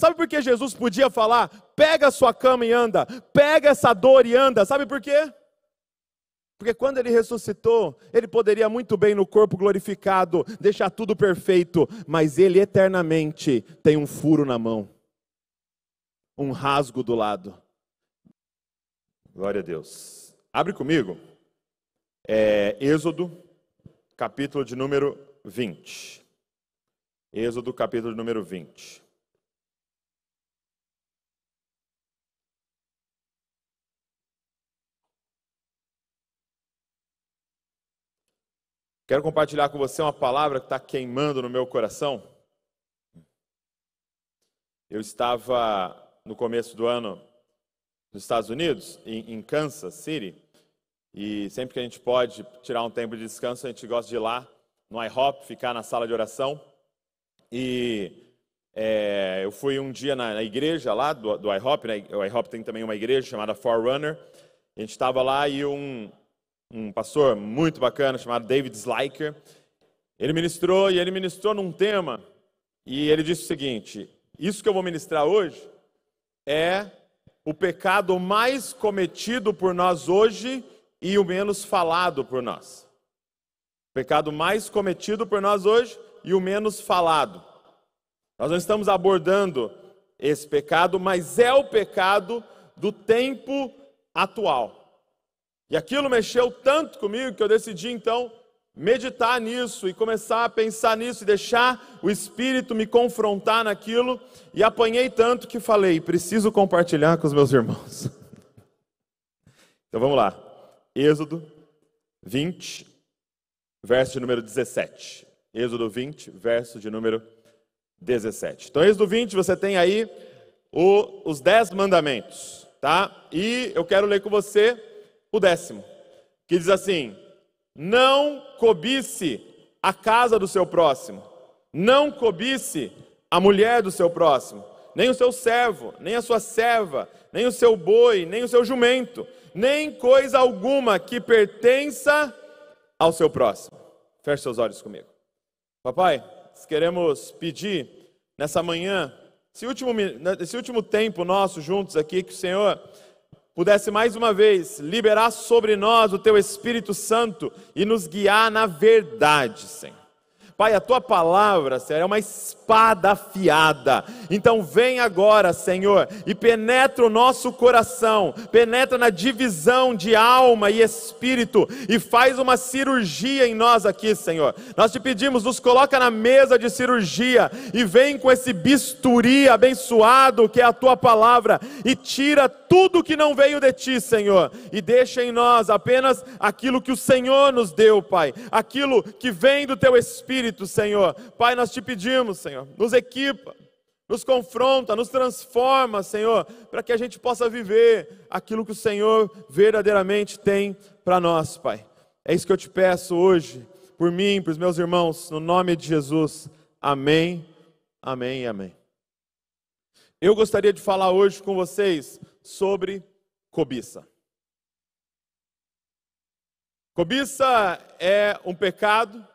Sabe por que Jesus podia falar: pega a sua cama e anda, pega essa dor e anda? Sabe por quê? Porque quando ele ressuscitou, ele poderia muito bem no corpo glorificado deixar tudo perfeito, mas ele eternamente tem um furo na mão, um rasgo do lado. Glória a Deus. Abre comigo. É, Êxodo, capítulo de número 20. Êxodo, capítulo de número 20. Quero compartilhar com você uma palavra que está queimando no meu coração. Eu estava no começo do ano nos Estados Unidos, em, em, Kansas City, e sempre que a gente pode tirar um tempo de descanso, a gente gosta de ir lá no IHOP, ficar na sala de oração. E é, eu fui um dia na, na igreja lá do, do IHOP, né? o IHOP tem também uma igreja chamada Forerunner. A gente estava lá e um, um pastor muito bacana chamado David Slyker. Ele ministrou e ele ministrou num tema e ele disse o seguinte: Isso que eu vou ministrar hoje é o pecado mais cometido por nós hoje e o menos falado por nós. O pecado mais cometido por nós hoje e o menos falado. Nós não estamos abordando esse pecado, mas é o pecado do tempo atual. E aquilo mexeu tanto comigo que eu decidi então meditar nisso e começar a pensar nisso e deixar o Espírito me confrontar naquilo. E apanhei tanto que falei: preciso compartilhar com os meus irmãos. Então vamos lá. Êxodo 20, verso de número 17. Êxodo 20, verso de número 17. Então, Êxodo 20, você tem aí o, os 10 mandamentos, tá? E eu quero ler com você o décimo, que diz assim: Não cobice a casa do seu próximo, não cobice a mulher do seu próximo, nem o seu servo, nem a sua serva, nem o seu boi, nem o seu jumento, nem coisa alguma que pertença ao seu próximo. Feche seus olhos comigo. Papai, queremos pedir nessa manhã, nesse último, último tempo nosso juntos aqui, que o Senhor pudesse mais uma vez liberar sobre nós o teu Espírito Santo e nos guiar na verdade, Senhor. Pai, a tua palavra, Senhor, é uma espada afiada. Então vem agora, Senhor, e penetra o nosso coração, penetra na divisão de alma e espírito e faz uma cirurgia em nós aqui, Senhor. Nós te pedimos, nos coloca na mesa de cirurgia e vem com esse bisturi abençoado que é a tua palavra e tira tudo que não veio de ti, Senhor, e deixa em nós apenas aquilo que o Senhor nos deu, Pai, aquilo que vem do teu espírito espírito, Senhor. Pai, nós te pedimos, Senhor, nos equipa, nos confronta, nos transforma, Senhor, para que a gente possa viver aquilo que o Senhor verdadeiramente tem para nós, Pai. É isso que eu te peço hoje, por mim, para os meus irmãos, no nome de Jesus. Amém, amém e amém. Eu gostaria de falar hoje com vocês sobre cobiça. Cobiça é um pecado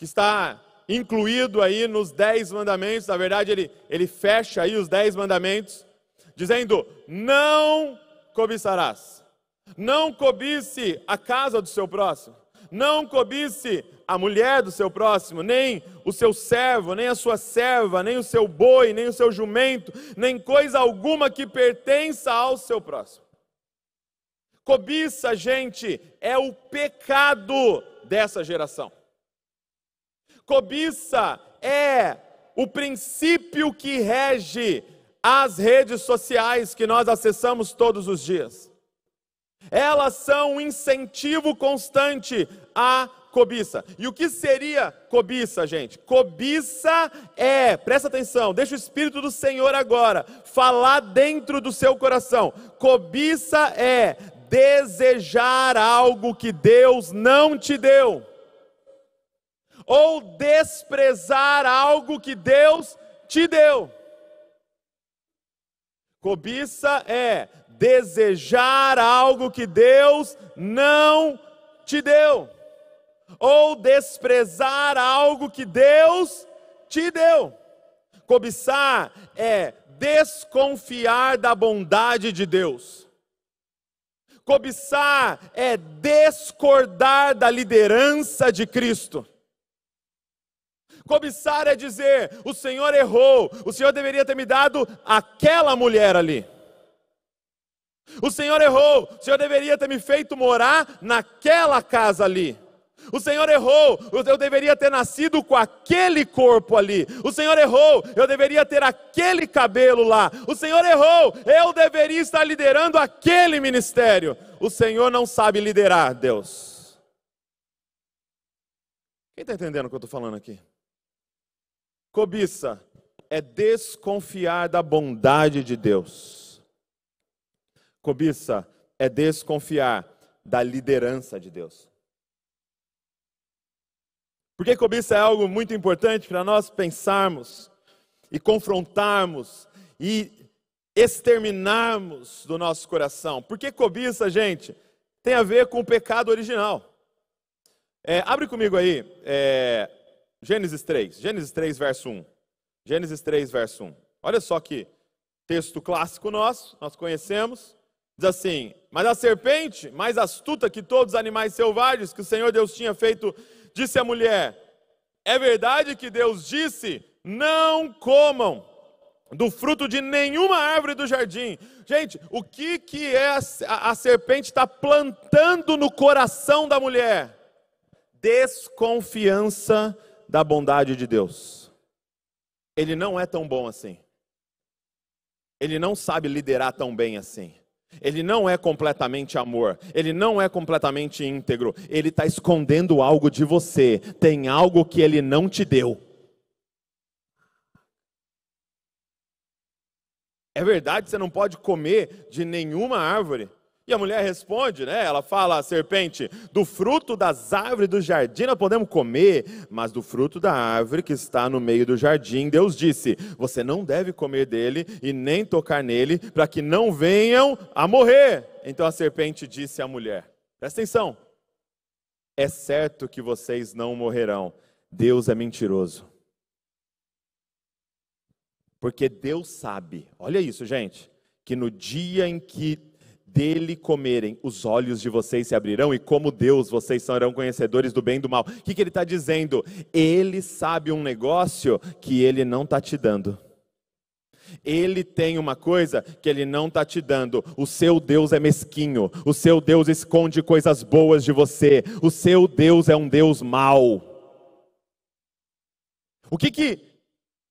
que está incluído aí nos dez mandamentos, na verdade ele, ele fecha aí os dez mandamentos, dizendo, não cobiçarás, não cobice a casa do seu próximo, não cobice a mulher do seu próximo, nem o seu servo, nem a sua serva, nem o seu boi, nem o seu jumento, nem coisa alguma que pertença ao seu próximo. Cobiça, gente, é o pecado dessa geração. Cobiça é o princípio que rege as redes sociais que nós acessamos todos os dias. Elas são um incentivo constante à cobiça. E o que seria cobiça, gente? Cobiça é, presta atenção, deixa o Espírito do Senhor agora falar dentro do seu coração. Cobiça é desejar algo que Deus não te deu ou desprezar algo que Deus te deu. Cobiça é desejar algo que Deus não te deu, ou desprezar algo que Deus te deu. Cobiçar é desconfiar da bondade de Deus. Cobiçar é discordar da liderança de Cristo. Cobiçar é dizer: o Senhor errou, o Senhor deveria ter me dado aquela mulher ali. O Senhor errou, o Senhor deveria ter me feito morar naquela casa ali. O Senhor errou, eu deveria ter nascido com aquele corpo ali. O Senhor errou, eu deveria ter aquele cabelo lá. O Senhor errou, eu deveria estar liderando aquele ministério. O Senhor não sabe liderar, Deus. Quem está entendendo o que eu estou falando aqui? Cobiça é desconfiar da bondade de Deus. Cobiça é desconfiar da liderança de Deus. Porque cobiça é algo muito importante para nós pensarmos e confrontarmos e exterminarmos do nosso coração. Porque cobiça, gente, tem a ver com o pecado original. É, abre comigo aí, é, Gênesis 3, Gênesis 3, verso 1. Gênesis 3, verso 1. Olha só que texto clássico nosso, nós conhecemos. Diz assim: Mas a serpente, mais astuta que todos os animais selvagens que o Senhor Deus tinha feito, disse à mulher: É verdade que Deus disse: Não comam do fruto de nenhuma árvore do jardim. Gente, o que, que é a, a serpente está plantando no coração da mulher? Desconfiança da bondade de Deus. Ele não é tão bom assim. Ele não sabe liderar tão bem assim. Ele não é completamente amor, ele não é completamente íntegro, ele está escondendo algo de você, tem algo que ele não te deu. É verdade, você não pode comer de nenhuma árvore e a mulher responde, né? Ela fala à serpente: Do fruto das árvores do jardim nós podemos comer, mas do fruto da árvore que está no meio do jardim, Deus disse: Você não deve comer dele e nem tocar nele, para que não venham a morrer. Então a serpente disse à mulher: Presta atenção. É certo que vocês não morrerão. Deus é mentiroso. Porque Deus sabe, olha isso, gente, que no dia em que dele comerem, os olhos de vocês se abrirão, e como Deus, vocês serão conhecedores do bem e do mal. O que, que ele está dizendo? Ele sabe um negócio que ele não está te dando. Ele tem uma coisa que ele não está te dando. O seu Deus é mesquinho. O seu Deus esconde coisas boas de você. O seu Deus é um Deus mau. O que que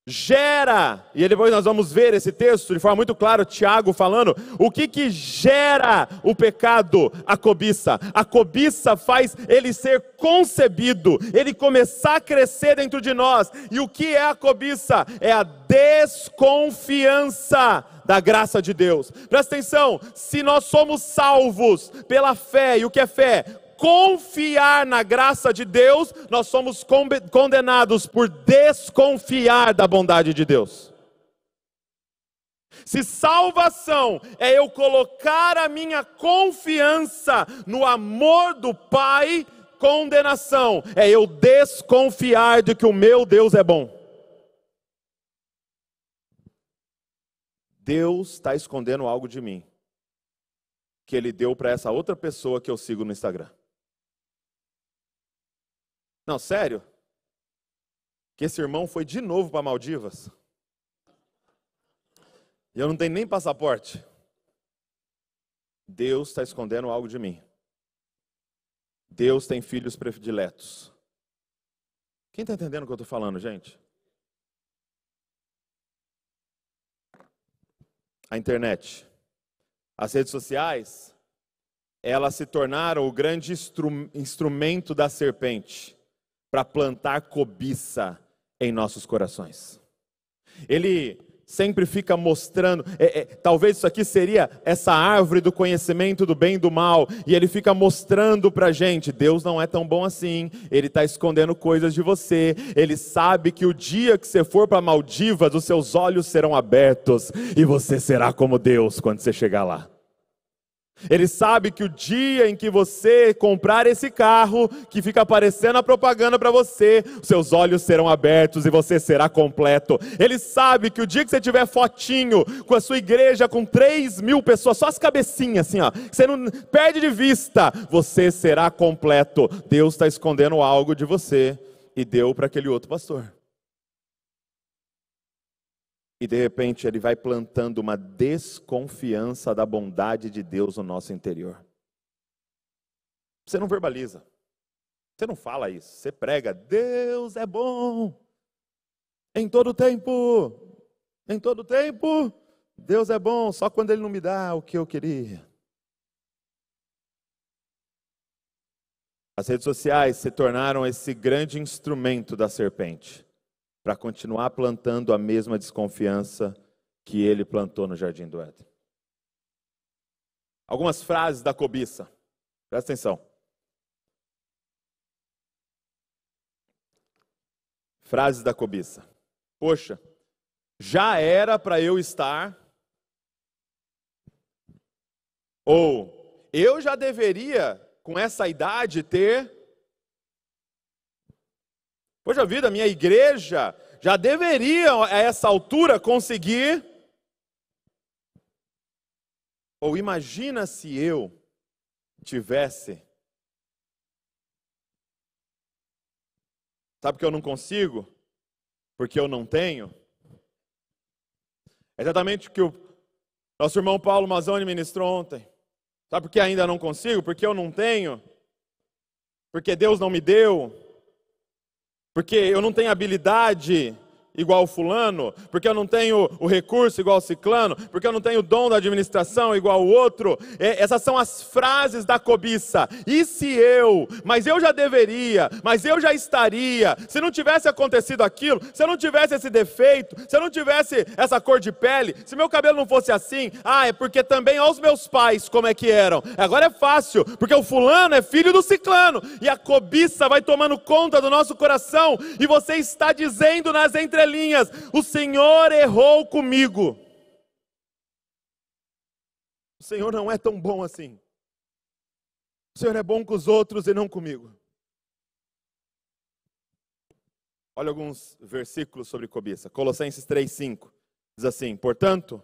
gera, e depois nós vamos ver esse texto de forma muito clara, Tiago falando, o que que gera o pecado? A cobiça. A cobiça faz ele ser concebido, ele começar a crescer dentro de nós. E o que é a cobiça? É a desconfiança da graça de Deus. Presta atenção, se nós somos salvos pela fé, e o que é fé? confiar na graça de Deus, nós somos condenados por desconfiar da bondade de Deus. Se salvação é eu colocar a minha confiança no amor do Pai, condenação é eu desconfiar de que o meu Deus é bom. Deus está escondendo algo de mim que ele deu para essa outra pessoa que eu sigo no Instagram. Não, sério? Que esse irmão foi de novo para Maldivas. E eu não tenho nem passaporte. Deus está escondendo algo de mim. Deus tem filhos prediletos. Quem está entendendo o que eu estou falando, gente? A internet, as redes sociais, elas se tornaram o grande instrumento da serpente para plantar cobiça em nossos corações. Ele sempre fica mostrando, é, é, talvez isso aqui seria essa árvore do conhecimento do bem e do mal, e ele fica mostrando para gente, Deus não é tão bom assim, ele está escondendo coisas de você, ele sabe que o dia que você for para Maldivas, os seus olhos serão abertos, e você será como Deus quando você chegar lá. Ele sabe que o dia em que você comprar esse carro, que fica aparecendo a propaganda para você, seus olhos serão abertos e você será completo. Ele sabe que o dia que você tiver fotinho com a sua igreja com 3 mil pessoas, só as cabecinhas assim, ó, você não perde de vista, você será completo. Deus está escondendo algo de você e deu para aquele outro pastor. E de repente ele vai plantando uma desconfiança da bondade de Deus no nosso interior. Você não verbaliza. Você não fala isso. Você prega: Deus é bom. Em todo tempo. Em todo tempo. Deus é bom só quando Ele não me dá o que eu queria. As redes sociais se tornaram esse grande instrumento da serpente para continuar plantando a mesma desconfiança que ele plantou no jardim do Éden. Algumas frases da cobiça. Presta atenção. Frases da cobiça. Poxa, já era para eu estar ou eu já deveria com essa idade ter Poxa vida, minha igreja já deveria a essa altura conseguir. Ou imagina se eu tivesse. Sabe que eu não consigo? Porque eu não tenho? É exatamente o que o nosso irmão Paulo Mazone ministrou ontem. Sabe por que ainda não consigo? Porque eu não tenho? Porque Deus não me deu? porque eu não tenho habilidade igual fulano, porque eu não tenho o recurso igual ciclano, porque eu não tenho o dom da administração igual o outro. É, essas são as frases da cobiça. E se eu? Mas eu já deveria, mas eu já estaria. Se não tivesse acontecido aquilo, se eu não tivesse esse defeito, se eu não tivesse essa cor de pele, se meu cabelo não fosse assim, ah, é porque também olha os meus pais como é que eram. Agora é fácil, porque o fulano é filho do ciclano e a cobiça vai tomando conta do nosso coração e você está dizendo nas entrelinhas linhas: O Senhor errou comigo. O Senhor não é tão bom assim. O Senhor é bom com os outros e não comigo. Olha alguns versículos sobre cobiça. Colossenses 3:5 diz assim: "Portanto,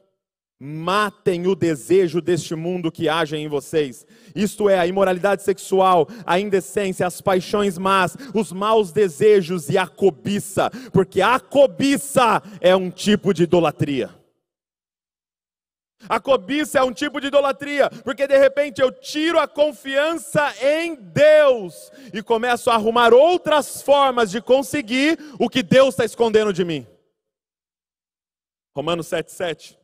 Matem o desejo deste mundo que haja em vocês. Isto é, a imoralidade sexual, a indecência, as paixões más, os maus desejos e a cobiça, porque a cobiça é um tipo de idolatria. A cobiça é um tipo de idolatria, porque de repente eu tiro a confiança em Deus e começo a arrumar outras formas de conseguir o que Deus está escondendo de mim. Romanos 7,7.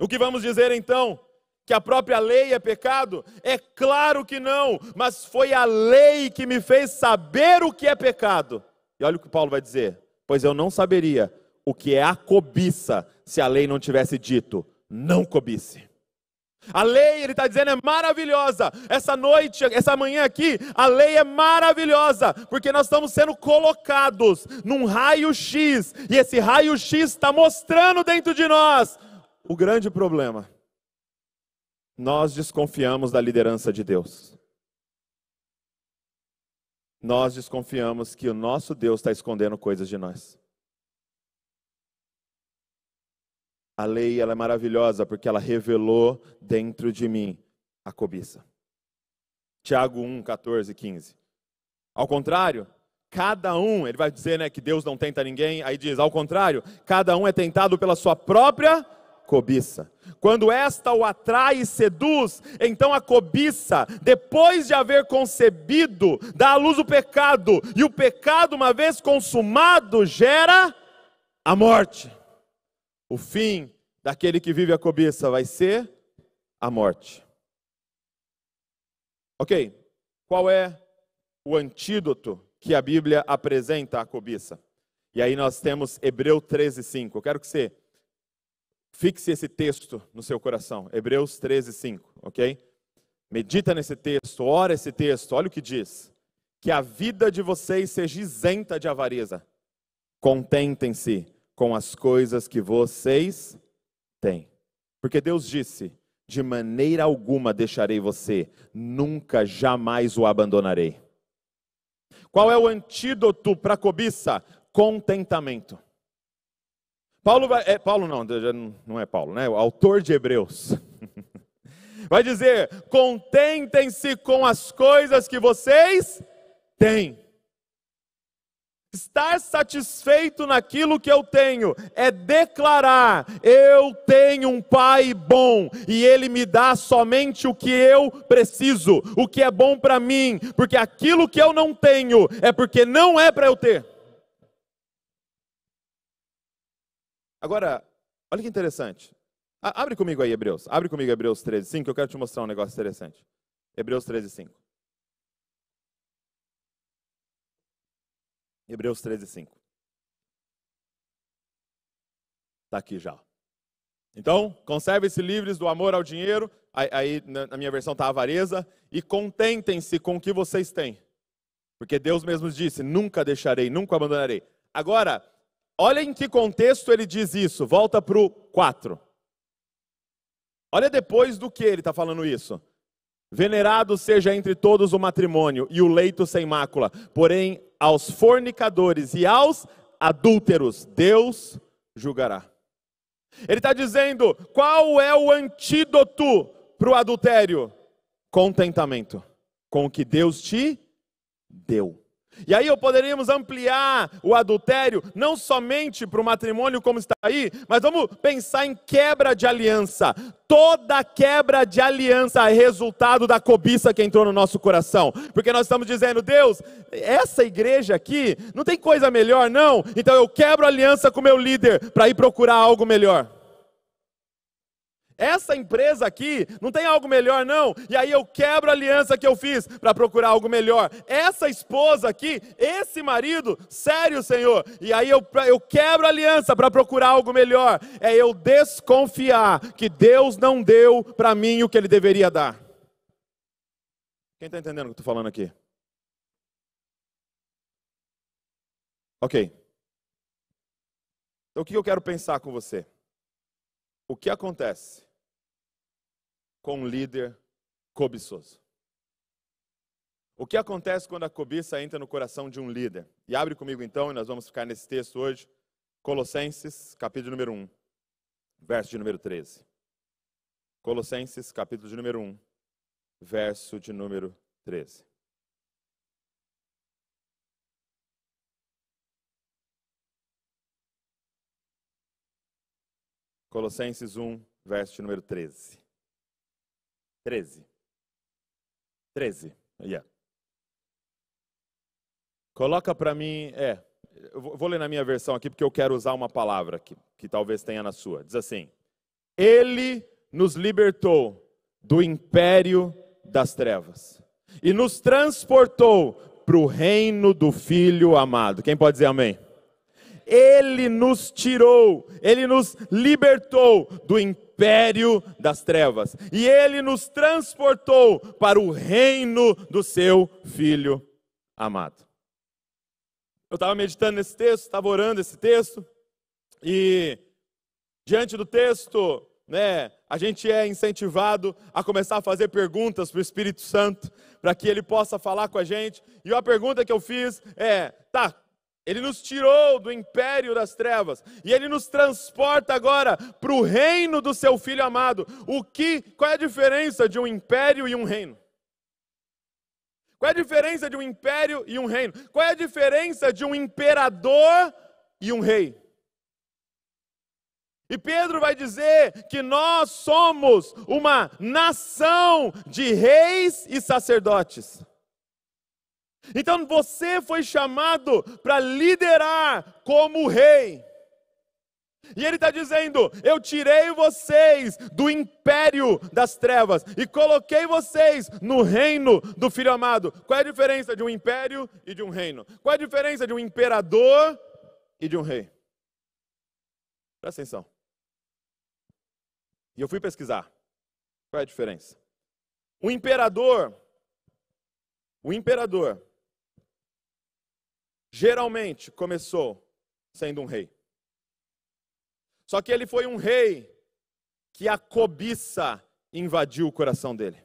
O que vamos dizer então? Que a própria lei é pecado? É claro que não, mas foi a lei que me fez saber o que é pecado. E olha o que Paulo vai dizer: Pois eu não saberia o que é a cobiça se a lei não tivesse dito, não cobice. A lei, ele está dizendo, é maravilhosa. Essa noite, essa manhã aqui, a lei é maravilhosa, porque nós estamos sendo colocados num raio-x, e esse raio-x está mostrando dentro de nós o grande problema. Nós desconfiamos da liderança de Deus. Nós desconfiamos que o nosso Deus está escondendo coisas de nós. A lei ela é maravilhosa porque ela revelou dentro de mim a cobiça. Tiago 1, 14, 15. Ao contrário, cada um, ele vai dizer né, que Deus não tenta ninguém, aí diz, ao contrário, cada um é tentado pela sua própria cobiça. Quando esta o atrai e seduz, então a cobiça, depois de haver concebido, dá à luz o pecado, e o pecado, uma vez consumado, gera a morte. O fim daquele que vive a cobiça vai ser a morte. Ok, qual é o antídoto que a Bíblia apresenta à cobiça? E aí nós temos Hebreu 13:5 Eu quero que você Fixe esse texto no seu coração, Hebreus 13, 5, ok? Medita nesse texto, ora esse texto, olha o que diz. Que a vida de vocês seja isenta de avareza. Contentem-se com as coisas que vocês têm. Porque Deus disse: de maneira alguma deixarei você, nunca jamais o abandonarei. Qual é o antídoto para a cobiça? Contentamento. Paulo vai, é, Paulo não, não é Paulo, né? O autor de Hebreus. Vai dizer: "Contentem-se com as coisas que vocês têm". Estar satisfeito naquilo que eu tenho é declarar: eu tenho um pai bom e ele me dá somente o que eu preciso, o que é bom para mim, porque aquilo que eu não tenho é porque não é para eu ter. Agora, olha que interessante. A, abre comigo aí, Hebreus. Abre comigo Hebreus 13, 5, eu quero te mostrar um negócio interessante. Hebreus 13, 5. Hebreus 13, 5. Está aqui já. Então, conservem-se livres do amor ao dinheiro, aí, aí na minha versão está avareza, e contentem-se com o que vocês têm. Porque Deus mesmo disse: nunca deixarei, nunca abandonarei. Agora, Olha em que contexto ele diz isso. Volta para o 4. Olha depois do que ele está falando isso. Venerado seja entre todos o matrimônio e o leito sem mácula, porém aos fornicadores e aos adúlteros Deus julgará. Ele está dizendo: qual é o antídoto para o adultério? Contentamento com o que Deus te deu. E aí eu poderíamos ampliar o adultério não somente para o matrimônio como está aí, mas vamos pensar em quebra de aliança. Toda quebra de aliança é resultado da cobiça que entrou no nosso coração. Porque nós estamos dizendo, Deus, essa igreja aqui não tem coisa melhor, não. Então eu quebro aliança com meu líder para ir procurar algo melhor. Essa empresa aqui não tem algo melhor, não. E aí eu quebro a aliança que eu fiz para procurar algo melhor. Essa esposa aqui, esse marido, sério, Senhor. E aí eu, eu quebro a aliança para procurar algo melhor. É eu desconfiar que Deus não deu para mim o que ele deveria dar. Quem está entendendo o que eu estou falando aqui? Ok. Então o que eu quero pensar com você? O que acontece com um líder cobiçoso. O que acontece quando a cobiça entra no coração de um líder? E abre comigo então, e nós vamos ficar nesse texto hoje, Colossenses, capítulo número 1, verso de número 13. Colossenses, capítulo de número 1, verso de número 13. Colossenses 1, verso de número 13. 13. 13, yeah. Coloca para mim, é, eu vou ler na minha versão aqui porque eu quero usar uma palavra que, que talvez tenha na sua. Diz assim: Ele nos libertou do império das trevas e nos transportou para o reino do Filho amado. Quem pode dizer amém? Ele nos tirou, ele nos libertou do império império das trevas, e ele nos transportou para o reino do seu filho amado. Eu estava meditando nesse texto, estava orando esse texto, e diante do texto, né, a gente é incentivado a começar a fazer perguntas para o Espírito Santo, para que ele possa falar com a gente. E a pergunta que eu fiz é: tá, ele nos tirou do império das trevas e ele nos transporta agora para o reino do seu filho amado. O que, qual é a diferença de um império e um reino? Qual é a diferença de um império e um reino? Qual é a diferença de um imperador e um rei? E Pedro vai dizer que nós somos uma nação de reis e sacerdotes. Então você foi chamado para liderar como rei. E ele está dizendo: Eu tirei vocês do império das trevas e coloquei vocês no reino do Filho amado. Qual é a diferença de um império e de um reino? Qual é a diferença de um imperador e de um rei? Presta atenção. E eu fui pesquisar. Qual é a diferença? O imperador, o imperador, geralmente começou sendo um rei. Só que ele foi um rei que a cobiça invadiu o coração dele.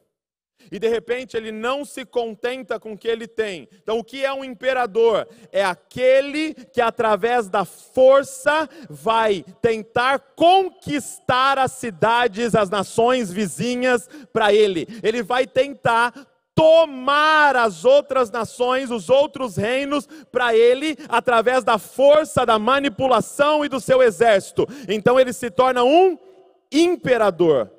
E de repente ele não se contenta com o que ele tem. Então, o que é um imperador? É aquele que, através da força, vai tentar conquistar as cidades, as nações vizinhas para ele. Ele vai tentar tomar as outras nações, os outros reinos para ele através da força, da manipulação e do seu exército. Então ele se torna um imperador.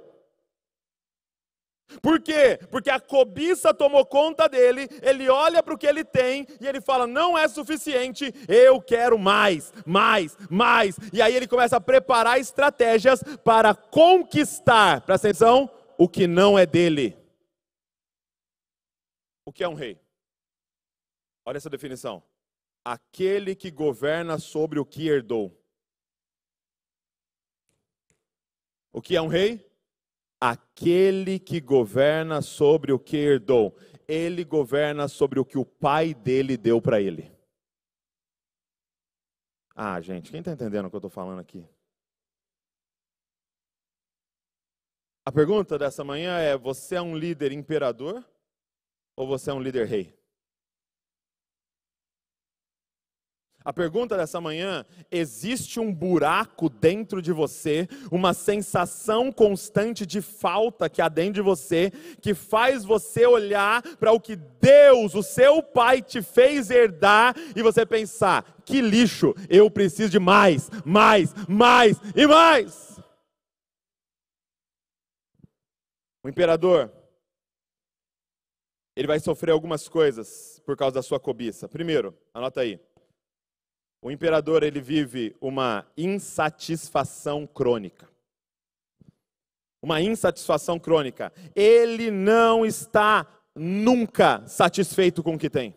Por quê? Porque a cobiça tomou conta dele, ele olha para o que ele tem e ele fala: não é suficiente, eu quero mais, mais, mais. E aí ele começa a preparar estratégias para conquistar, presta atenção, o que não é dele. O que é um rei? Olha essa definição. Aquele que governa sobre o que herdou. O que é um rei? Aquele que governa sobre o que herdou. Ele governa sobre o que o pai dele deu para ele. Ah, gente, quem está entendendo o que eu estou falando aqui? A pergunta dessa manhã é: você é um líder imperador ou você é um líder rei? A pergunta dessa manhã: existe um buraco dentro de você, uma sensação constante de falta que há dentro de você, que faz você olhar para o que Deus, o seu Pai, te fez herdar e você pensar: que lixo, eu preciso de mais, mais, mais e mais. O imperador ele vai sofrer algumas coisas por causa da sua cobiça. Primeiro, anota aí. O imperador ele vive uma insatisfação crônica. Uma insatisfação crônica. Ele não está nunca satisfeito com o que tem.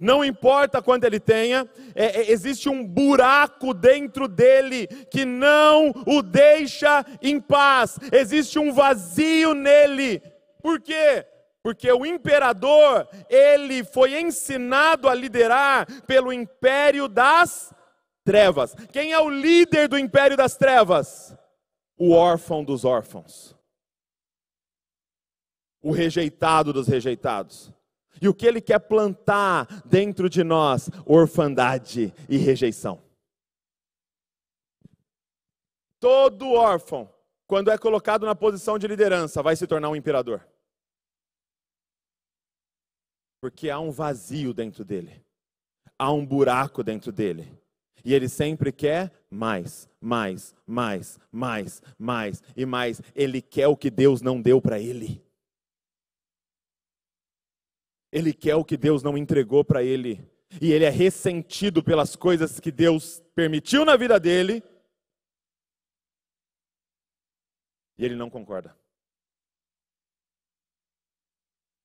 Não importa quanto ele tenha, é, é existe um buraco dentro dele que não o deixa em paz, existe um vazio nele. Por quê? Porque o imperador, ele foi ensinado a liderar pelo império das trevas. Quem é o líder do império das trevas? O órfão dos órfãos. O rejeitado dos rejeitados. E o que ele quer plantar dentro de nós? Orfandade e rejeição. Todo órfão, quando é colocado na posição de liderança, vai se tornar um imperador. Porque há um vazio dentro dele, há um buraco dentro dele. E ele sempre quer mais, mais, mais, mais, mais e mais. Ele quer o que Deus não deu para ele. Ele quer o que Deus não entregou para ele. E ele é ressentido pelas coisas que Deus permitiu na vida dele. E ele não concorda.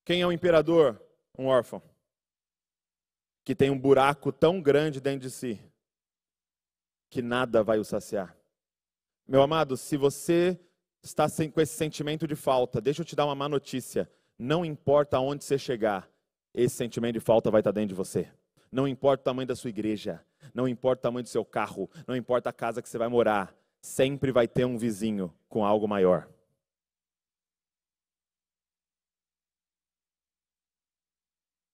Quem é o imperador? um órfão que tem um buraco tão grande dentro de si que nada vai o saciar. Meu amado, se você está com esse sentimento de falta, deixa eu te dar uma má notícia. Não importa aonde você chegar, esse sentimento de falta vai estar dentro de você. Não importa o tamanho da sua igreja, não importa o tamanho do seu carro, não importa a casa que você vai morar, sempre vai ter um vizinho com algo maior.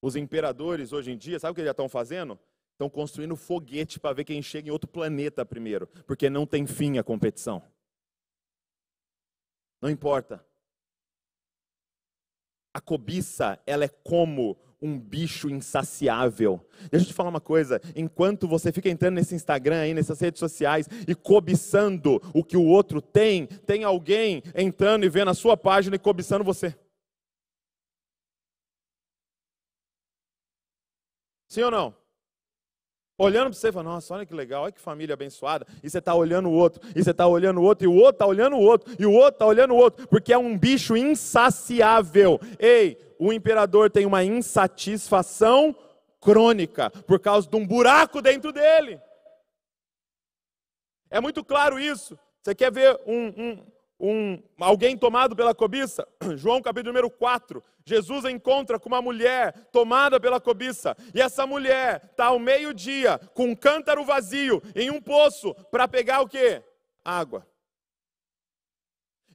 Os imperadores hoje em dia, sabe o que eles já estão fazendo? Estão construindo foguete para ver quem chega em outro planeta primeiro, porque não tem fim a competição. Não importa. A cobiça, ela é como um bicho insaciável. Deixa eu te falar uma coisa: enquanto você fica entrando nesse Instagram aí, nessas redes sociais e cobiçando o que o outro tem, tem alguém entrando e vendo a sua página e cobiçando você. Sim ou não? Olhando para você e falando, nossa, olha que legal, olha que família abençoada. E você está olhando o outro, e você está olhando o outro, e o outro está olhando o outro, e o outro está olhando o outro, porque é um bicho insaciável. Ei, o imperador tem uma insatisfação crônica por causa de um buraco dentro dele. É muito claro isso. Você quer ver um, um, um, alguém tomado pela cobiça. João capítulo número 4. Jesus encontra com uma mulher tomada pela cobiça. E essa mulher está ao meio-dia com um cântaro vazio em um poço para pegar o quê? Água.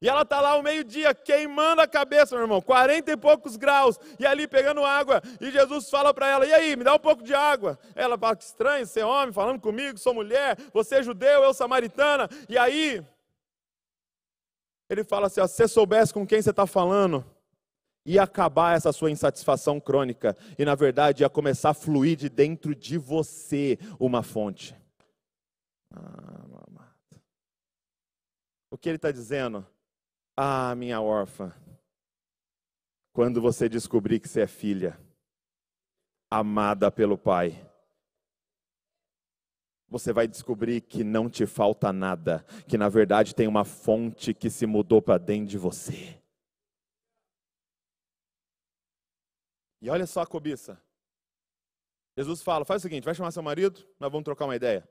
E ela está lá ao meio-dia, queimando a cabeça, meu irmão, 40 e poucos graus, e ali pegando água. E Jesus fala para ela: E aí, me dá um pouco de água. Ela fala: Que estranho é homem falando comigo, sou mulher, você é judeu, eu samaritana. E aí, ele fala assim: ó, se você soubesse com quem você está falando, ia acabar essa sua insatisfação crônica. E na verdade ia começar a fluir de dentro de você uma fonte. Ah, amado. O que ele está dizendo? Ah, minha órfã, quando você descobrir que você é filha, amada pelo Pai você vai descobrir que não te falta nada, que na verdade tem uma fonte que se mudou para dentro de você. E olha só a cobiça. Jesus fala: faz o seguinte, vai chamar seu marido, nós vamos trocar uma ideia.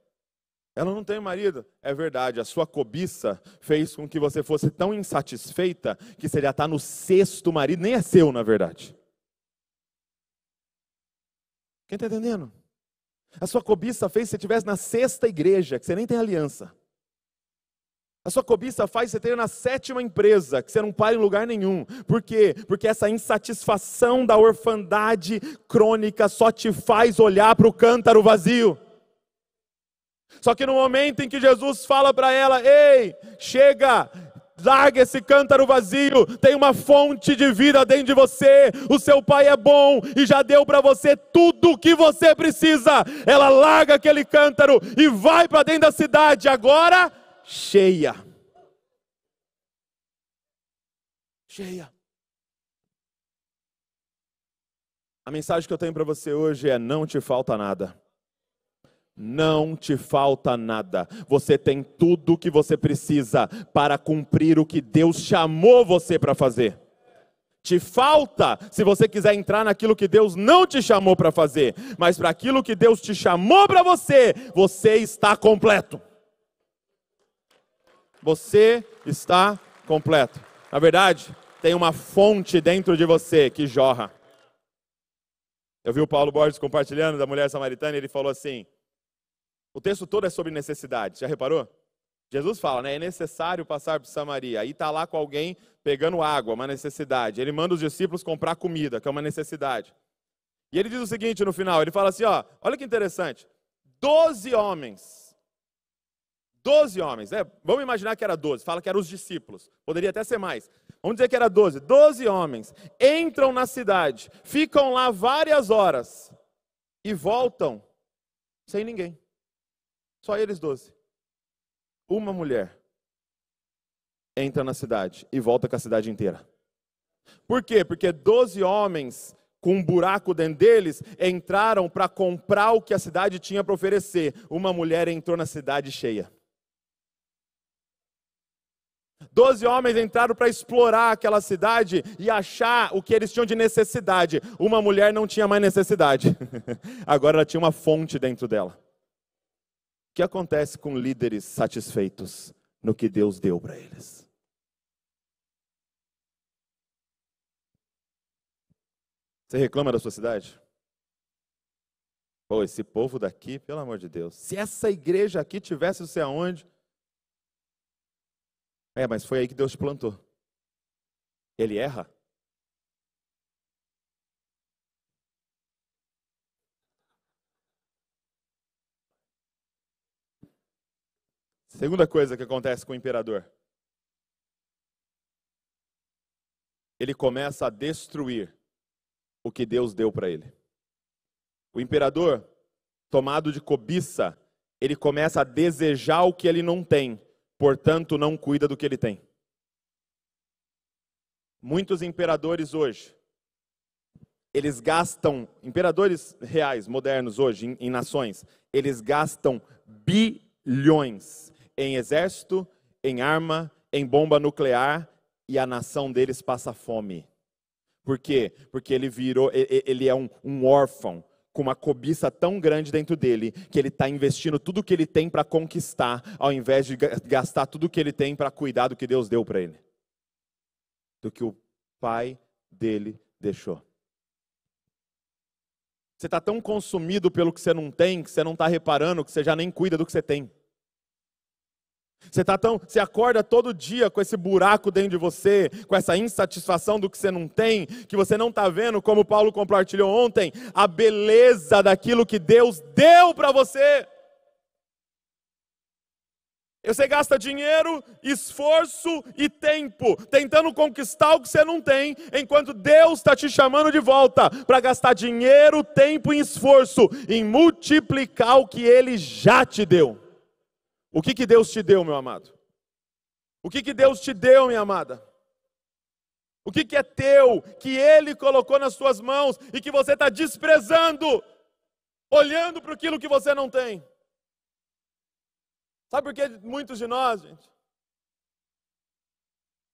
Ela não tem marido. É verdade, a sua cobiça fez com que você fosse tão insatisfeita que você já está no sexto marido, nem é seu, na verdade. Quem está entendendo? A sua cobiça fez que você estivesse na sexta igreja, que você nem tem aliança. A sua cobiça faz você ter na sétima empresa, que você não para em lugar nenhum. Por quê? Porque essa insatisfação da orfandade crônica só te faz olhar para o cântaro vazio. Só que no momento em que Jesus fala para ela: Ei, chega, larga esse cântaro vazio, tem uma fonte de vida dentro de você. O seu pai é bom e já deu para você tudo o que você precisa. Ela larga aquele cântaro e vai para dentro da cidade, agora cheia. Cheia. A mensagem que eu tenho para você hoje é: não te falta nada. Não te falta nada. Você tem tudo o que você precisa para cumprir o que Deus chamou você para fazer. Te falta se você quiser entrar naquilo que Deus não te chamou para fazer, mas para aquilo que Deus te chamou para você, você está completo. Você está completo. Na verdade, tem uma fonte dentro de você que jorra. Eu vi o Paulo Borges compartilhando da mulher samaritana, e ele falou assim: o texto todo é sobre necessidade, já reparou? Jesus fala, né? É necessário passar por Samaria. Aí está lá com alguém pegando água, uma necessidade. Ele manda os discípulos comprar comida, que é uma necessidade. E ele diz o seguinte no final: ele fala assim, ó, olha que interessante. Doze homens. Doze homens, né? Vamos imaginar que era doze. Fala que eram os discípulos. Poderia até ser mais. Vamos dizer que era doze. Doze homens entram na cidade, ficam lá várias horas e voltam sem ninguém. Só eles doze. Uma mulher entra na cidade e volta com a cidade inteira. Por quê? Porque doze homens com um buraco dentro deles entraram para comprar o que a cidade tinha para oferecer. Uma mulher entrou na cidade cheia. Doze homens entraram para explorar aquela cidade e achar o que eles tinham de necessidade. Uma mulher não tinha mais necessidade. Agora ela tinha uma fonte dentro dela que acontece com líderes satisfeitos no que Deus deu para eles? Você reclama da sua cidade? Pô, esse povo daqui, pelo amor de Deus. Se essa igreja aqui tivesse você aonde. É, mas foi aí que Deus plantou. Ele erra? Segunda coisa que acontece com o imperador: ele começa a destruir o que Deus deu para ele. O imperador, tomado de cobiça, ele começa a desejar o que ele não tem, portanto, não cuida do que ele tem. Muitos imperadores hoje, eles gastam, imperadores reais, modernos hoje, em, em nações, eles gastam bilhões em exército, em arma, em bomba nuclear e a nação deles passa fome. Por quê? Porque ele virou, ele é um, um órfão com uma cobiça tão grande dentro dele que ele está investindo tudo que ele tem para conquistar, ao invés de gastar tudo que ele tem para cuidar do que Deus deu para ele, do que o pai dele deixou. Você está tão consumido pelo que você não tem que você não está reparando que você já nem cuida do que você tem. Você, tá tão, você acorda todo dia com esse buraco dentro de você, com essa insatisfação do que você não tem, que você não está vendo, como Paulo compartilhou ontem, a beleza daquilo que Deus deu para você. Você gasta dinheiro, esforço e tempo tentando conquistar o que você não tem, enquanto Deus está te chamando de volta para gastar dinheiro, tempo e esforço em multiplicar o que Ele já te deu. O que, que Deus te deu, meu amado? O que, que Deus te deu, minha amada? O que, que é teu, que Ele colocou nas suas mãos e que você está desprezando, olhando para aquilo que você não tem? Sabe por que muitos de nós, gente,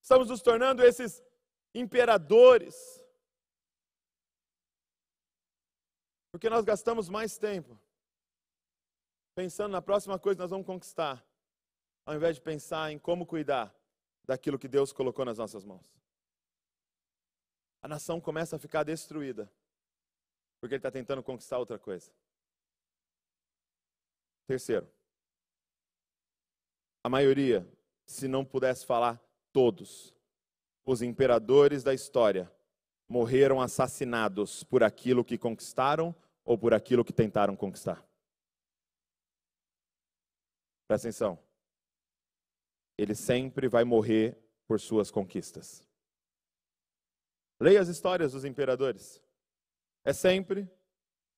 estamos nos tornando esses imperadores? Porque nós gastamos mais tempo pensando na próxima coisa que nós vamos conquistar, ao invés de pensar em como cuidar daquilo que Deus colocou nas nossas mãos. A nação começa a ficar destruída, porque ele está tentando conquistar outra coisa. Terceiro, a maioria, se não pudesse falar todos, os imperadores da história morreram assassinados por aquilo que conquistaram ou por aquilo que tentaram conquistar. Presta atenção. Ele sempre vai morrer por suas conquistas. Leia as histórias dos imperadores. É sempre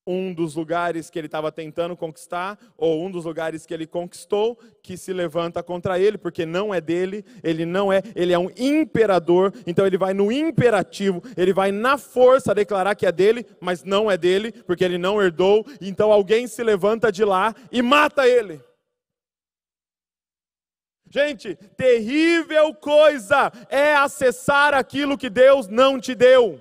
um dos lugares que ele estava tentando conquistar, ou um dos lugares que ele conquistou, que se levanta contra ele, porque não é dele, ele não é, ele é um imperador, então ele vai no imperativo, ele vai na força declarar que é dele, mas não é dele, porque ele não herdou, então alguém se levanta de lá e mata ele. Gente, terrível coisa é acessar aquilo que Deus não te deu.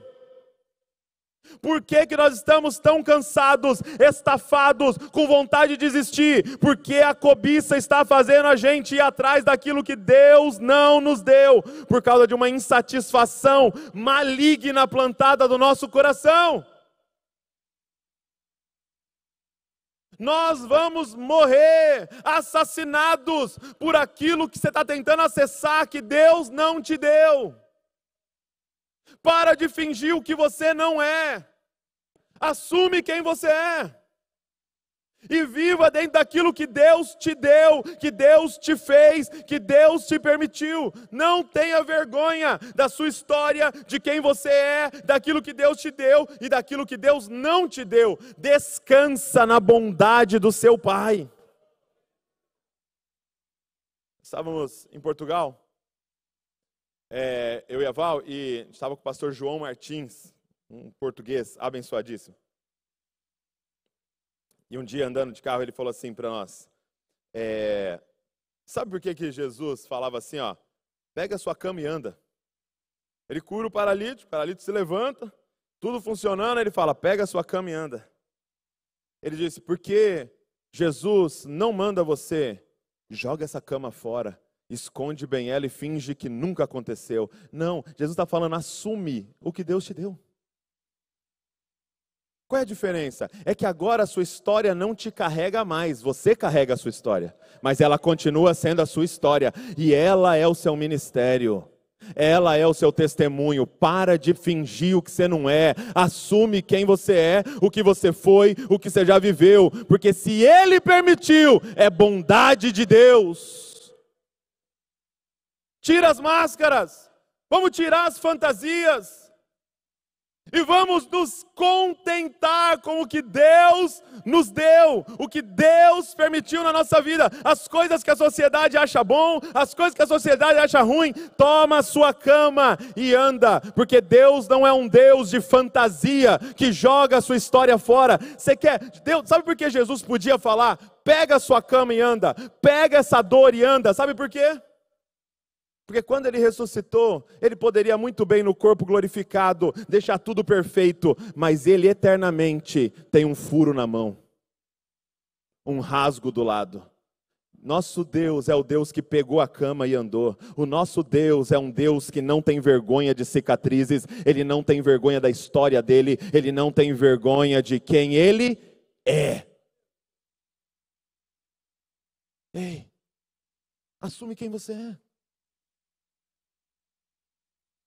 Por que, que nós estamos tão cansados, estafados, com vontade de desistir? Porque a cobiça está fazendo a gente ir atrás daquilo que Deus não nos deu, por causa de uma insatisfação maligna plantada no nosso coração. Nós vamos morrer assassinados por aquilo que você está tentando acessar que Deus não te deu. Para de fingir o que você não é. Assume quem você é e viva dentro daquilo que Deus te deu, que Deus te fez, que Deus te permitiu. Não tenha vergonha da sua história, de quem você é, daquilo que Deus te deu e daquilo que Deus não te deu. Descansa na bondade do seu Pai. Estávamos em Portugal, é, eu e a Val, e estava com o pastor João Martins, um português abençoadíssimo. E um dia, andando de carro, ele falou assim para nós: é, Sabe por que, que Jesus falava assim, ó? Pega a sua cama e anda. Ele cura o paralítico, o paralítico se levanta, tudo funcionando, ele fala: Pega a sua cama e anda. Ele disse: Porque Jesus não manda você, joga essa cama fora esconde bem ela e finge que nunca aconteceu. Não, Jesus está falando, assume o que Deus te deu. Qual é a diferença? É que agora a sua história não te carrega mais, você carrega a sua história, mas ela continua sendo a sua história e ela é o seu ministério. Ela é o seu testemunho. Para de fingir o que você não é. Assume quem você é, o que você foi, o que você já viveu, porque se ele permitiu, é bondade de Deus. Tira as máscaras. Vamos tirar as fantasias. E vamos nos contentar com o que Deus nos deu, o que Deus permitiu na nossa vida. As coisas que a sociedade acha bom, as coisas que a sociedade acha ruim, toma a sua cama e anda, porque Deus não é um Deus de fantasia que joga a sua história fora. Você quer, Deus, sabe por que Jesus podia falar: pega a sua cama e anda, pega essa dor e anda, sabe por quê? Porque quando ele ressuscitou, ele poderia muito bem no corpo glorificado deixar tudo perfeito, mas ele eternamente tem um furo na mão, um rasgo do lado. Nosso Deus é o Deus que pegou a cama e andou. O nosso Deus é um Deus que não tem vergonha de cicatrizes, ele não tem vergonha da história dele, ele não tem vergonha de quem ele é. Ei, assume quem você é.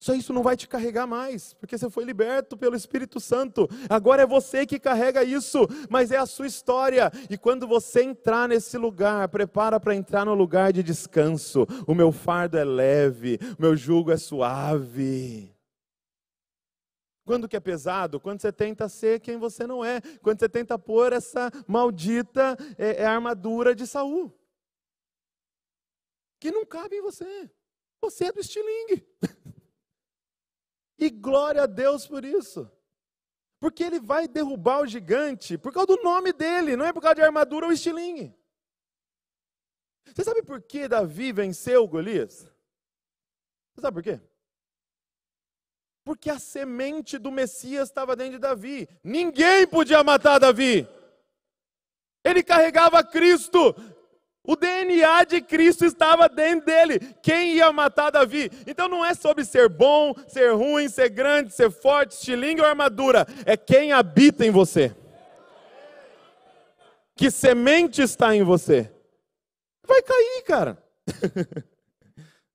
Só isso não vai te carregar mais, porque você foi liberto pelo Espírito Santo. Agora é você que carrega isso, mas é a sua história. E quando você entrar nesse lugar, prepara para entrar no lugar de descanso. O meu fardo é leve, o meu jugo é suave. Quando que é pesado? Quando você tenta ser quem você não é. Quando você tenta pôr essa maldita é, é armadura de Saul. Que não cabe em você. Você é do estilingue. E glória a Deus por isso. Porque ele vai derrubar o gigante por causa do nome dele, não é por causa de armadura ou estilingue. Você sabe por que Davi venceu Golias? Você sabe por quê? Porque a semente do Messias estava dentro de Davi. Ninguém podia matar Davi. Ele carregava Cristo. O DNA de Cristo estava dentro dele. Quem ia matar Davi? Então não é sobre ser bom, ser ruim, ser grande, ser forte, estilingue ou armadura. É quem habita em você. Que semente está em você. Vai cair, cara.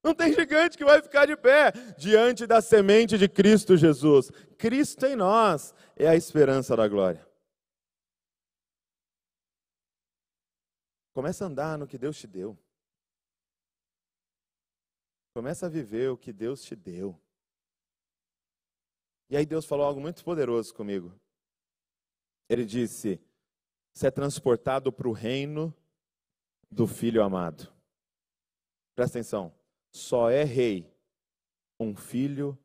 Não tem gigante que vai ficar de pé diante da semente de Cristo Jesus. Cristo em nós é a esperança da glória. Começa a andar no que Deus te deu. Começa a viver o que Deus te deu. E aí Deus falou algo muito poderoso comigo. Ele disse: Você é transportado para o reino do filho amado. Presta atenção. Só é rei um filho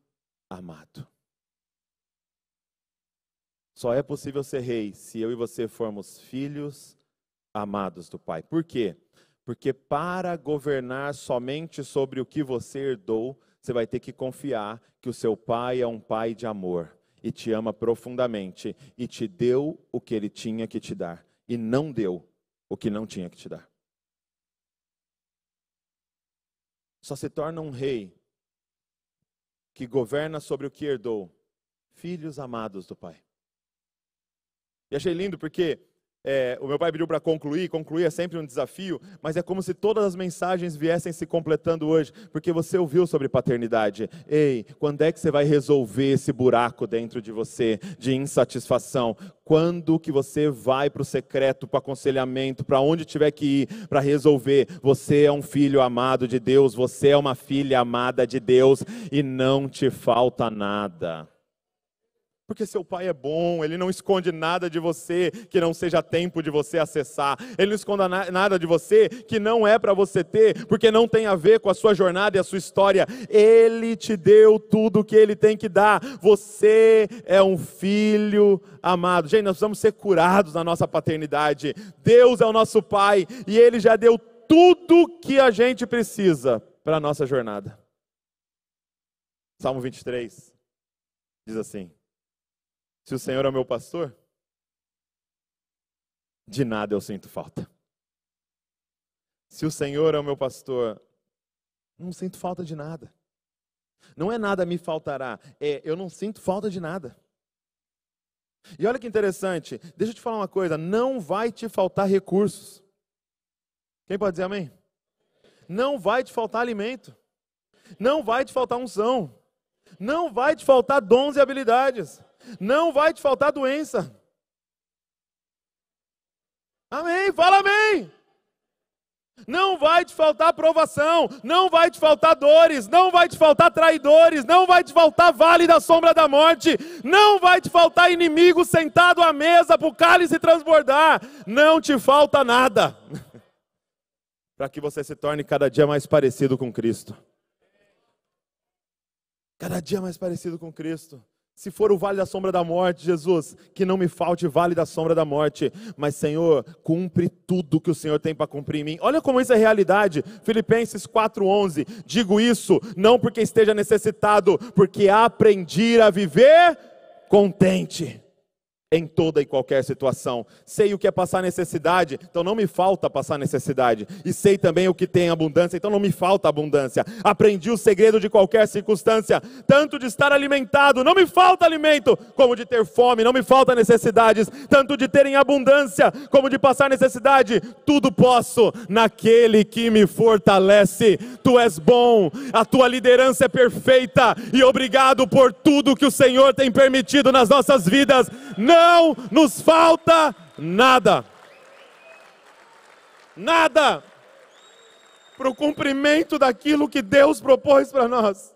amado. Só é possível ser rei se eu e você formos filhos amados do Pai. Por quê? Porque para governar somente sobre o que você herdou, você vai ter que confiar que o seu Pai é um Pai de amor e te ama profundamente e te deu o que ele tinha que te dar e não deu o que não tinha que te dar. Só se torna um rei que governa sobre o que herdou, filhos amados do Pai. E achei lindo porque é, o meu pai pediu para concluir, concluir é sempre um desafio, mas é como se todas as mensagens viessem se completando hoje, porque você ouviu sobre paternidade. Ei, quando é que você vai resolver esse buraco dentro de você de insatisfação? Quando que você vai para o secreto, para aconselhamento, para onde tiver que ir para resolver? Você é um filho amado de Deus, você é uma filha amada de Deus e não te falta nada. Porque seu pai é bom, ele não esconde nada de você que não seja tempo de você acessar. Ele não esconde nada de você que não é para você ter, porque não tem a ver com a sua jornada e a sua história. Ele te deu tudo o que ele tem que dar. Você é um filho amado. Gente, nós precisamos ser curados na nossa paternidade. Deus é o nosso pai e ele já deu tudo que a gente precisa para a nossa jornada. Salmo 23 diz assim: se o Senhor é meu pastor, de nada eu sinto falta. Se o Senhor é o meu pastor, não sinto falta de nada. Não é nada me faltará, é eu não sinto falta de nada. E olha que interessante, deixa eu te falar uma coisa: não vai te faltar recursos. Quem pode dizer amém? Não vai te faltar alimento, não vai te faltar unção, não vai te faltar dons e habilidades não vai te faltar doença. Amém, fala amém. Não vai te faltar aprovação. não vai te faltar dores, não vai te faltar traidores, não vai te faltar vale da sombra da morte, não vai te faltar inimigo sentado à mesa para o cálice transbordar, não te falta nada. para que você se torne cada dia mais parecido com Cristo. Cada dia mais parecido com Cristo. Se for o vale da sombra da morte, Jesus, que não me falte vale da sombra da morte, mas Senhor, cumpre tudo que o Senhor tem para cumprir em mim. Olha como isso é realidade. Filipenses 4:11. Digo isso não porque esteja necessitado, porque aprendi a viver contente em toda e qualquer situação. Sei o que é passar necessidade, então não me falta passar necessidade. E sei também o que tem abundância, então não me falta abundância. Aprendi o segredo de qualquer circunstância, tanto de estar alimentado, não me falta alimento, como de ter fome, não me falta necessidades, tanto de ter em abundância, como de passar necessidade. Tudo posso naquele que me fortalece. Tu és bom, a tua liderança é perfeita e obrigado por tudo que o Senhor tem permitido nas nossas vidas. Não não nos falta nada. Nada para o cumprimento daquilo que Deus propôs para nós.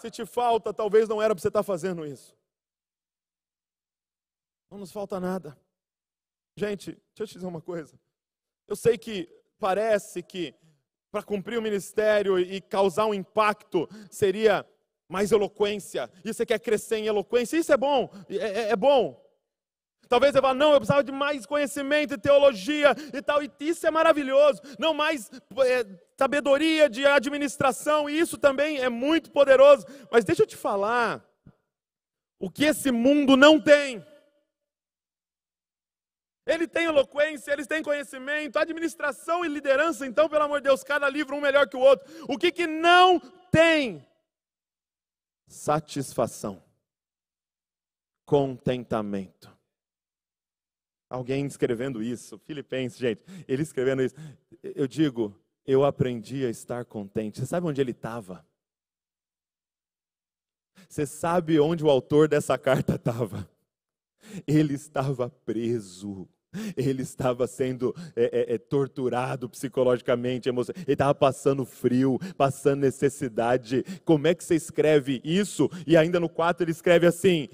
Se te falta, talvez não era para você estar tá fazendo isso. Não nos falta nada. Gente, deixa eu te dizer uma coisa. Eu sei que parece que para cumprir o ministério e causar um impacto seria mais eloquência, e você quer crescer em eloquência, isso é bom, é, é, é bom. Talvez você vá, não, eu precisava de mais conhecimento e teologia e tal, e isso é maravilhoso. Não, mais é, sabedoria de administração, e isso também é muito poderoso. Mas deixa eu te falar o que esse mundo não tem. Ele tem eloquência, eles têm conhecimento, administração e liderança, então, pelo amor de Deus, cada livro um melhor que o outro. O que, que não tem satisfação, contentamento. Alguém escrevendo isso, Filipenses, gente, ele escrevendo isso. Eu digo, eu aprendi a estar contente. Você sabe onde ele estava? Você sabe onde o autor dessa carta estava? Ele estava preso. Ele estava sendo é, é, é torturado psicologicamente, ele estava passando frio, passando necessidade. Como é que você escreve isso? E ainda no 4 ele escreve assim: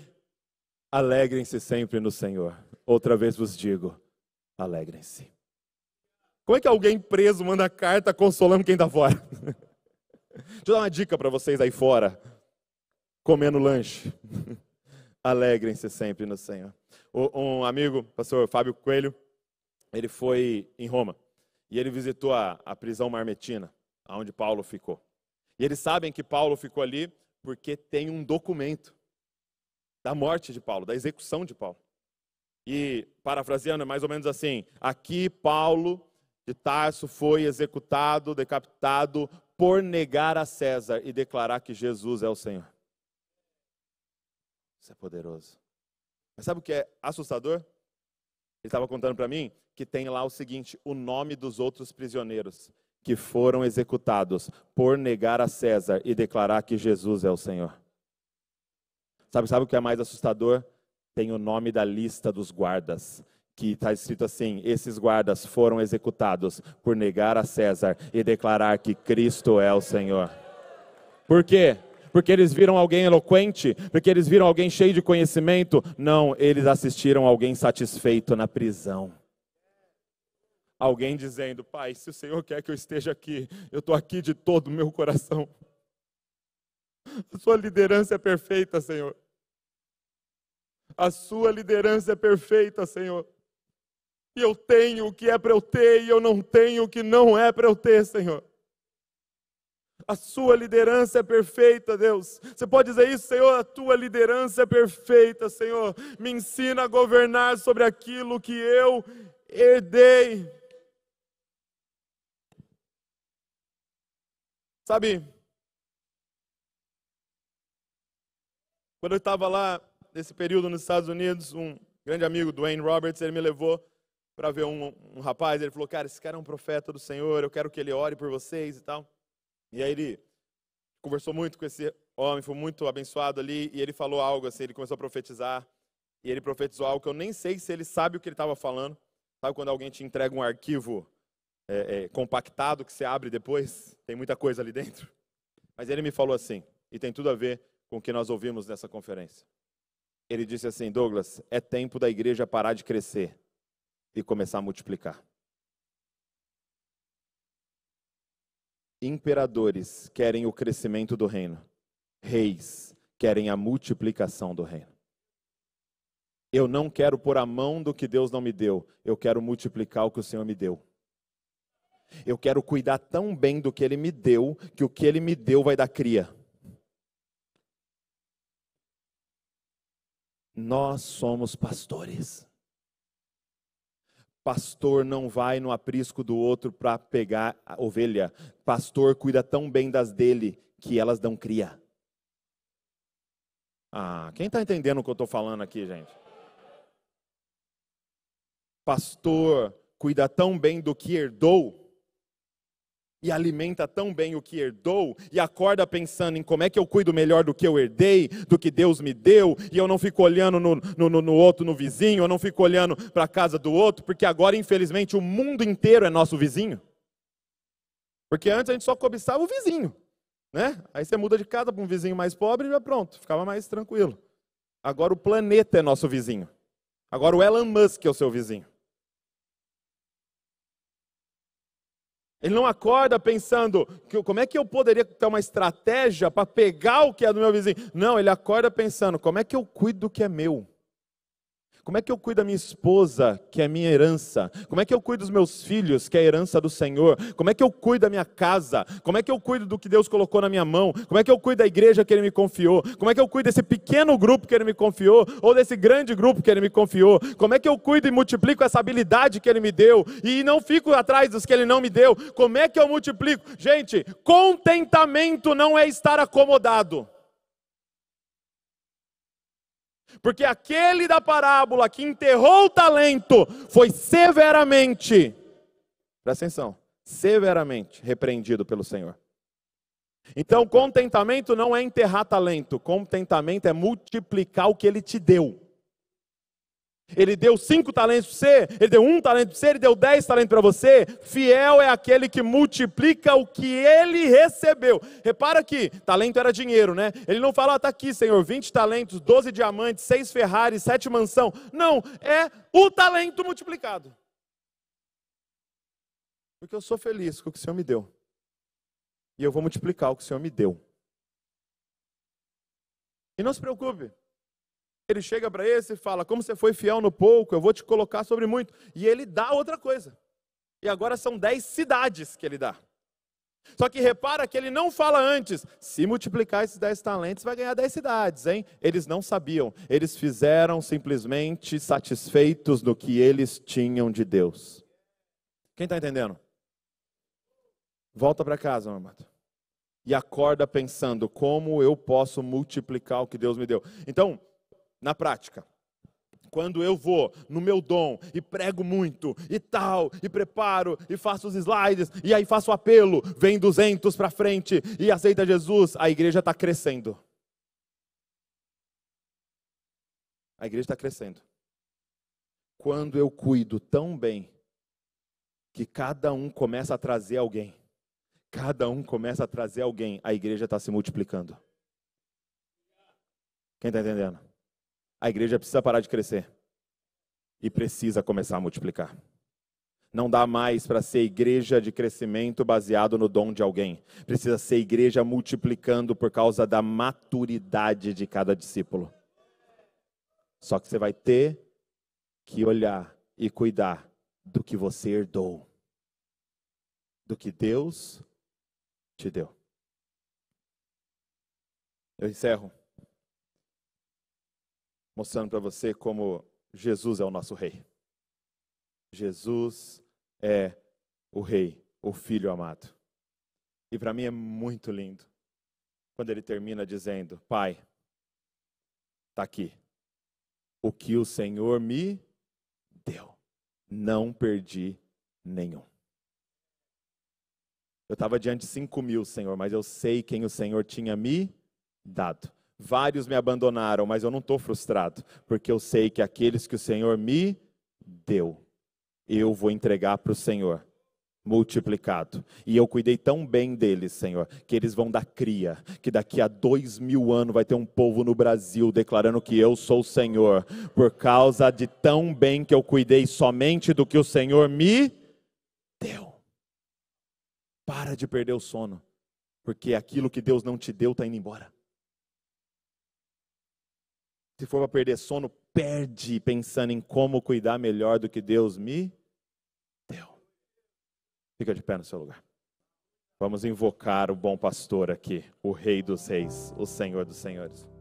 Alegrem-se sempre no Senhor. Outra vez vos digo: alegrem-se. Como é que alguém preso manda carta consolando quem está fora? Deixa eu dar uma dica para vocês aí fora, comendo lanche. Alegrem-se sempre no Senhor um amigo, pastor Fábio Coelho, ele foi em Roma e ele visitou a, a prisão marmetina, onde Paulo ficou. E eles sabem que Paulo ficou ali porque tem um documento da morte de Paulo, da execução de Paulo. E, parafraseando, é mais ou menos assim: aqui Paulo de Tarso foi executado, decapitado por negar a César e declarar que Jesus é o Senhor. Isso é poderoso. Mas sabe o que é assustador? Ele estava contando para mim que tem lá o seguinte: o nome dos outros prisioneiros que foram executados por negar a César e declarar que Jesus é o Senhor. Sabe, sabe o que é mais assustador? Tem o nome da lista dos guardas que está escrito assim: esses guardas foram executados por negar a César e declarar que Cristo é o Senhor. Por quê? porque eles viram alguém eloquente, porque eles viram alguém cheio de conhecimento. Não, eles assistiram alguém satisfeito na prisão. Alguém dizendo: Pai, se o Senhor quer que eu esteja aqui, eu estou aqui de todo o meu coração. A sua liderança é perfeita, Senhor. A sua liderança é perfeita, Senhor. E eu tenho o que é para eu ter, e eu não tenho o que não é para eu ter, Senhor a sua liderança é perfeita, Deus. Você pode dizer isso, Senhor, a tua liderança é perfeita, Senhor. Me ensina a governar sobre aquilo que eu herdei. Sabe, quando eu estava lá, nesse período nos Estados Unidos, um grande amigo, Dwayne Roberts, ele me levou para ver um, um rapaz. Ele falou: Cara, esse cara é um profeta do Senhor, eu quero que ele ore por vocês e tal. E aí ele conversou muito com esse homem, foi muito abençoado ali, e ele falou algo assim, ele começou a profetizar, e ele profetizou algo que eu nem sei se ele sabe o que ele estava falando. Sabe quando alguém te entrega um arquivo é, é, compactado que você abre depois? Tem muita coisa ali dentro. Mas ele me falou assim, e tem tudo a ver com o que nós ouvimos nessa conferência. Ele disse assim: Douglas, é tempo da igreja parar de crescer e começar a multiplicar. Imperadores querem o crescimento do reino, reis querem a multiplicação do reino. Eu não quero pôr a mão do que Deus não me deu, eu quero multiplicar o que o Senhor me deu. Eu quero cuidar tão bem do que Ele me deu, que o que Ele me deu vai dar cria. Nós somos pastores. Pastor não vai no aprisco do outro para pegar a ovelha. Pastor cuida tão bem das dele que elas dão cria. Ah, quem está entendendo o que eu estou falando aqui, gente? Pastor cuida tão bem do que herdou e alimenta tão bem o que herdou e acorda pensando em como é que eu cuido melhor do que eu herdei, do que Deus me deu, e eu não fico olhando no, no, no outro, no vizinho, eu não fico olhando para a casa do outro, porque agora, infelizmente, o mundo inteiro é nosso vizinho. Porque antes a gente só cobiçava o vizinho, né? Aí você muda de casa para um vizinho mais pobre e já pronto, ficava mais tranquilo. Agora o planeta é nosso vizinho. Agora o Elon Musk é o seu vizinho. Ele não acorda pensando como é que eu poderia ter uma estratégia para pegar o que é do meu vizinho. Não, ele acorda pensando como é que eu cuido do que é meu. Como é que eu cuido da minha esposa, que é minha herança? Como é que eu cuido dos meus filhos, que é a herança do Senhor? Como é que eu cuido da minha casa? Como é que eu cuido do que Deus colocou na minha mão? Como é que eu cuido da igreja que Ele me confiou? Como é que eu cuido desse pequeno grupo que Ele me confiou? Ou desse grande grupo que Ele me confiou? Como é que eu cuido e multiplico essa habilidade que Ele me deu? E não fico atrás dos que Ele não me deu? Como é que eu multiplico? Gente, contentamento não é estar acomodado. Porque aquele da parábola que enterrou o talento foi severamente, presta atenção, severamente repreendido pelo Senhor. Então, contentamento não é enterrar talento, contentamento é multiplicar o que ele te deu. Ele deu cinco talentos para você, ele deu um talento para você, ele deu dez talentos para você. Fiel é aquele que multiplica o que ele recebeu. Repara que talento era dinheiro, né? Ele não fala, está ah, aqui, Senhor, 20 talentos, 12 diamantes, seis Ferrari, sete mansão. Não, é o talento multiplicado. Porque eu sou feliz com o que o Senhor me deu. E eu vou multiplicar o que o Senhor me deu. E não se preocupe, ele chega para esse e fala: Como você foi fiel no pouco, eu vou te colocar sobre muito. E ele dá outra coisa. E agora são dez cidades que ele dá. Só que repara que ele não fala antes: se multiplicar esses dez talentos, vai ganhar dez cidades, hein? Eles não sabiam. Eles fizeram simplesmente satisfeitos no que eles tinham de Deus. Quem está entendendo? Volta para casa, meu amado. E acorda pensando: como eu posso multiplicar o que Deus me deu? Então, na prática. Quando eu vou no meu dom e prego muito e tal, e preparo e faço os slides, e aí faço apelo, vem 200 para frente e aceita Jesus, a igreja está crescendo. A igreja está crescendo. Quando eu cuido tão bem que cada um começa a trazer alguém, cada um começa a trazer alguém, a igreja está se multiplicando. Quem está entendendo? A igreja precisa parar de crescer e precisa começar a multiplicar. Não dá mais para ser igreja de crescimento baseado no dom de alguém. Precisa ser igreja multiplicando por causa da maturidade de cada discípulo. Só que você vai ter que olhar e cuidar do que você herdou, do que Deus te deu. Eu encerro mostrando para você como Jesus é o nosso rei. Jesus é o rei, o filho amado. E para mim é muito lindo quando ele termina dizendo: Pai, está aqui. O que o Senhor me deu, não perdi nenhum. Eu estava diante de cinco mil, Senhor, mas eu sei quem o Senhor tinha me dado. Vários me abandonaram, mas eu não estou frustrado, porque eu sei que aqueles que o Senhor me deu, eu vou entregar para o Senhor multiplicado. E eu cuidei tão bem deles, Senhor, que eles vão dar cria, que daqui a dois mil anos vai ter um povo no Brasil declarando que eu sou o Senhor, por causa de tão bem que eu cuidei somente do que o Senhor me deu. Para de perder o sono, porque aquilo que Deus não te deu está indo embora. Se for para perder sono, perde pensando em como cuidar melhor do que Deus me deu. Fica de pé no seu lugar. Vamos invocar o bom pastor aqui, o Rei dos Reis, o Senhor dos Senhores.